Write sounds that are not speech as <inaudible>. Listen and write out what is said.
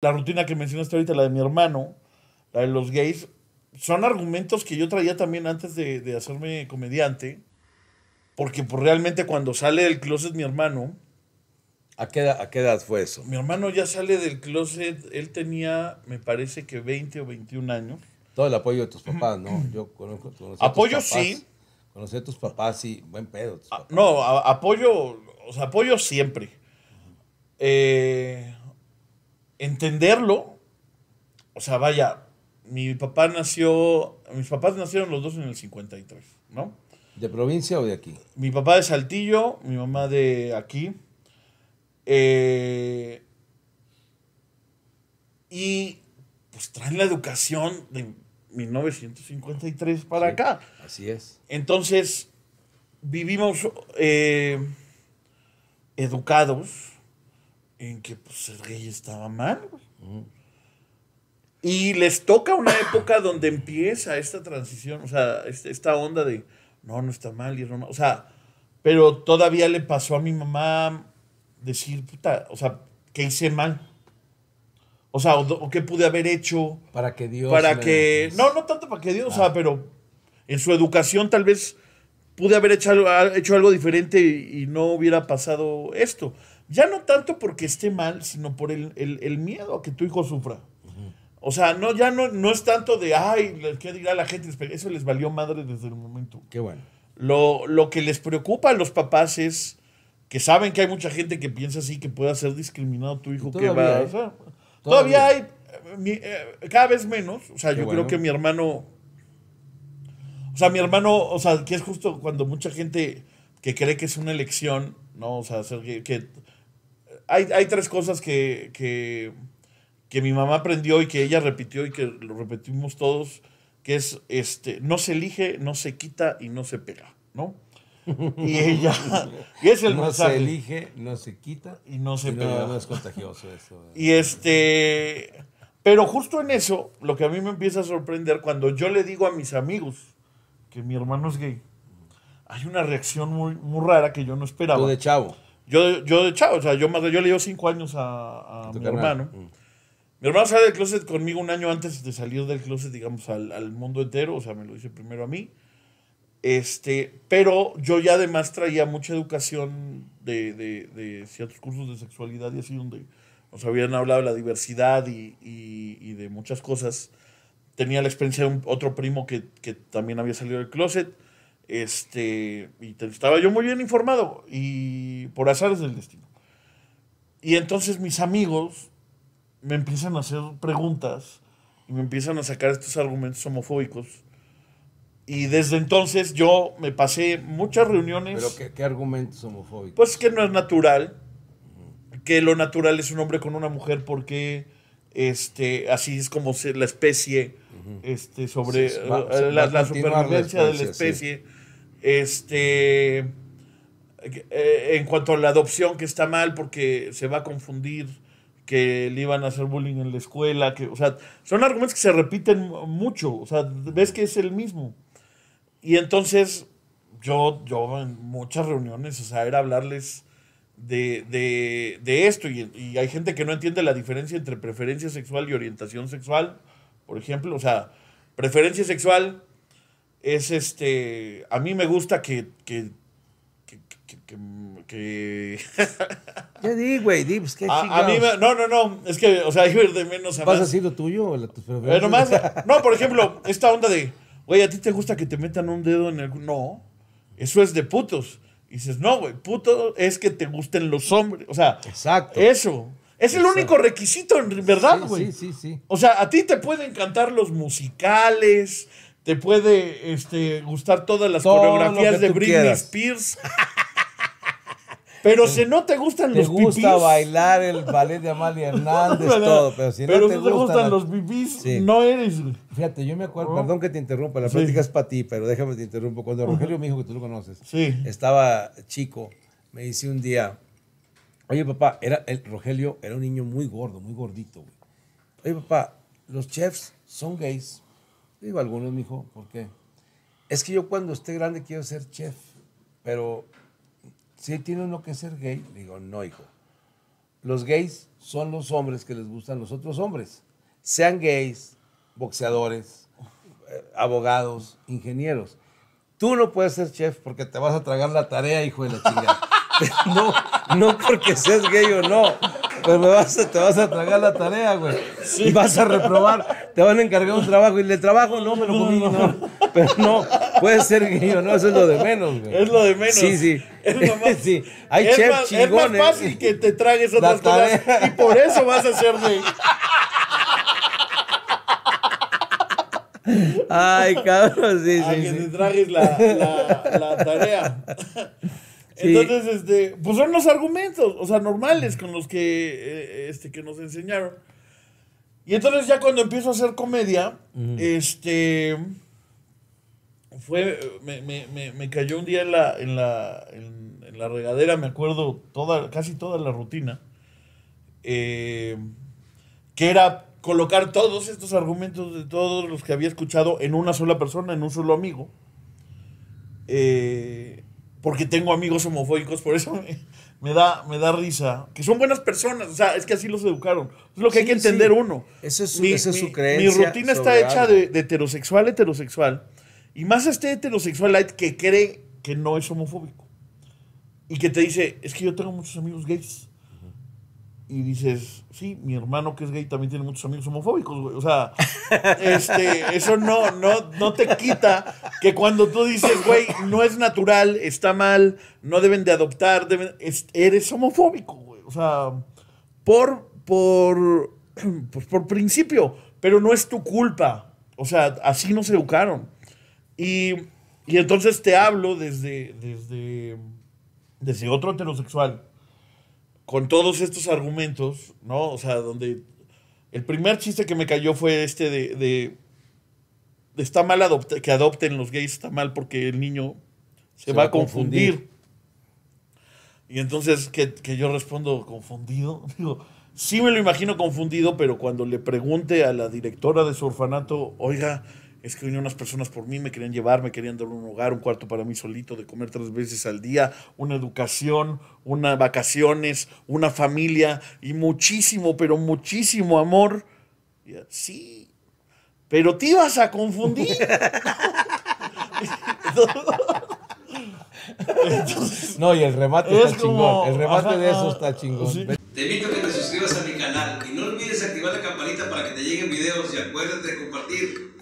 la rutina que mencionaste ahorita, la de mi hermano, la de los gays, son argumentos que yo traía también antes de, hacerme comediante, porque pues, realmente cuando sale del closet mi hermano... ¿A qué, edad, fue eso? Mi hermano ya sale del closet, él tenía, me parece que 20 o 21 años. Todo el apoyo de tus papás, ¿no? Yo conozco, Apoyo a tus papás, sí. Conocí a tus papás, sí, buen pedo. Ah, no, apoyo, o sea, apoyo siempre. Eh, entenderlo, o sea, vaya, mi papá nació, mis papás nacieron los dos en el 53, ¿no? ¿De provincia o de aquí? Mi papá de Saltillo, mi mamá de aquí. Eh, y pues traen la educación de 1953 para acá. Así es. Entonces, vivimos eh, educados en que pues, el rey estaba mal, Y les toca una época donde empieza esta transición, o sea, este, esta onda de, no, no está mal, y no, o sea, pero todavía le pasó a mi mamá decir, puta, o sea, ¿qué hice mal? O sea, o, qué pude haber hecho. Para que Dios. Para que. No, no tanto para que Dios, o sea, ah. pero en su educación tal vez pude haber hecho, algo diferente y no hubiera pasado esto. Ya no tanto porque esté mal, sino por el, miedo a que tu hijo sufra. O sea, no, ya no, no es tanto de, ay, ¿qué dirá la gente? Eso les valió madre desde el momento. Qué bueno. Lo, que les preocupa a los papás es que saben que hay mucha gente que piensa así, que pueda ser discriminado tu hijo. Todavía, hay. todavía, hay, eh, eh, cada vez menos. O sea, yo creo que mi hermano, o sea, mi hermano, o sea, que es justo cuando mucha gente que cree que es una elección, ¿no? O sea, que hay, hay tres cosas que, que, que, mi mamá aprendió y que ella repitió y que lo repetimos todos, que es, este, no se elige, no se quita y no se pega, ¿no? Y ella, <laughs> y es el no se elige, no se quita y no se pega. No, es contagioso eso. Y este, pero justo en eso, lo que a mí me empieza a sorprender cuando yo le digo a mis amigos que mi hermano es gay, hay una reacción muy, muy rara que yo no esperaba. Tú de chavo. Yo, yo de o sea, yo, yo le dio cinco años a, mi hermano. Mm. Mi hermano sale del closet conmigo un año antes de salir del closet, digamos, al, mundo entero. O sea, me lo dice primero a mí. Este, pero yo ya además traía mucha educación de, ciertos cursos de sexualidad y así, donde nos habían hablado de la diversidad y, y, de muchas cosas. Tenía la experiencia de otro primo que, que también había salido del closet. Este, y estaba yo muy bien informado y por azares del destino. Y entonces mis amigos me empiezan a hacer preguntas y me empiezan a sacar estos argumentos homofóbicos. Y desde entonces yo me pasé muchas reuniones. ¿Pero qué, qué argumentos homofóbicos? Pues que no es natural, que lo natural es un hombre con una mujer porque este, así es como la especie, este, sobre la, supervivencia de la especie. Este, eh, en cuanto a la adopción, que está mal porque se va a confundir que le iban a hacer bullying en la escuela, que, o sea, son argumentos que se repiten mucho, o sea, ves que es el mismo. Y entonces, yo, yo en muchas reuniones, o sea, era hablarles de, esto, y, y, hay gente que no entiende la diferencia entre preferencia sexual y orientación sexual, por ejemplo, o sea, preferencia sexual es este, a mí me gusta que... que que, que, que <laughs> ya di, güey? Di, pues, ¿qué a, a, mí me, No, no, no. Es que, o sea, hay de menos a más. ¿Vas a lo tuyo o la, más, <laughs> no, por ejemplo, esta onda de, güey, ¿a ti te gusta que te metan un dedo en el...? No, eso es de putos. Y dices, no, güey, puto es que te gusten los hombres. O sea, Exacto. eso. Es el único requisito, en verdad, güey. Sí, sí, sí, sí, O sea, a ti te pueden cantar los musicales, te puede este, gustar todas las coreografías de Britney Spears. <laughs> Pero si no te gustan los pipis. Te gusta bailar el ballet de Amalia <laughs> Hernández, todo. Pero si no te, gustan, los pipis, no eres. Fíjate, yo me acuerdo, perdón que te interrumpa, la plática es para ti, pero déjame te interrumpo. Cuando Rogelio, mi hijo, que tú lo conoces, estaba chico, me dice un día, oye papá, era, el, Rogelio era un niño muy gordo, muy gordito. Güey. Oye papá, los chefs son gays. Digo, algunos, dijo ¿por qué? Es que yo cuando esté grande quiero ser chef, pero si ¿sí tiene uno que ser gay, digo, no, hijo. Los gays son los hombres que les gustan los otros hombres. Sean gays, boxeadores, eh, abogados, ingenieros. Tú no puedes ser chef porque te vas a tragar la tarea, hijo de la chingada. <laughs> no, no porque seas gay o no pero pues te vas a tragar la tarea, güey. Sí. Y vas a reprobar, te van a encargar un trabajo. Y el trabajo, no me lo comí, no. Pero no, puede ser guiño, no, eso es lo de menos, güey. Es lo de menos. Sí, sí. Es lo más, <laughs> sí. Hay es más, Es más fácil que te tragues otras cosas. Y por eso vas a ser de. Ay, cabrón, sí, sí. que te tragues la, la tarea. Entonces, este, pues son los argumentos, o sea, normales con los que, eh, este, que nos enseñaron. Y entonces ya cuando empiezo a hacer comedia, este, fue, me, me, me, me, cayó un día en la, en la, la regadera, me acuerdo, toda, casi toda la rutina, eh, que era colocar todos estos argumentos de todos los que había escuchado en una sola persona, en un solo amigo. Eh, porque tengo amigos homofóbicos, por eso me, da, me da risa. Que son buenas personas, o sea, es que así los educaron. Es lo que hay que entender uno. Esa es su, creencia. Mi rutina está hecha de, de, heterosexual heterosexual. Y más este heterosexual light que cree que no es homofóbico. Y que te dice, es que yo tengo muchos amigos gays y dices, sí, mi hermano que es gay también tiene muchos amigos homofóbicos, güey. O sea, <laughs> este, eso no, no, no te quita que cuando tú dices, güey, no es natural, está mal, no deben de adoptar, deben, eres homofóbico, güey. O sea, por, por, <clears throat> pues por principio, pero no es tu culpa. O sea, así nos educaron. Y, y entonces te hablo desde, desde, desde otro heterosexual con todos estos argumentos, ¿no? O sea, donde el primer chiste que me cayó fue este de, de, está mal que adopten los gays, está mal porque el niño se, va, a confundir. Y entonces que, que, yo respondo confundido, <laughs> digo, sí me lo imagino confundido, pero cuando le pregunte a la directora de su orfanato, oiga, es que venían unas personas por mí, me querían llevar, me querían dar un hogar, un cuarto para mí solito, de comer tres veces al día, una educación, unas vacaciones, una familia y muchísimo, pero muchísimo amor. Sí, pero te ibas a confundir. <laughs> no, y el remate está chingón. El remate de eso está chingón. Te invito a que te suscribas a mi canal y no olvides activar la campanita para que te lleguen videos y acuérdate de compartir.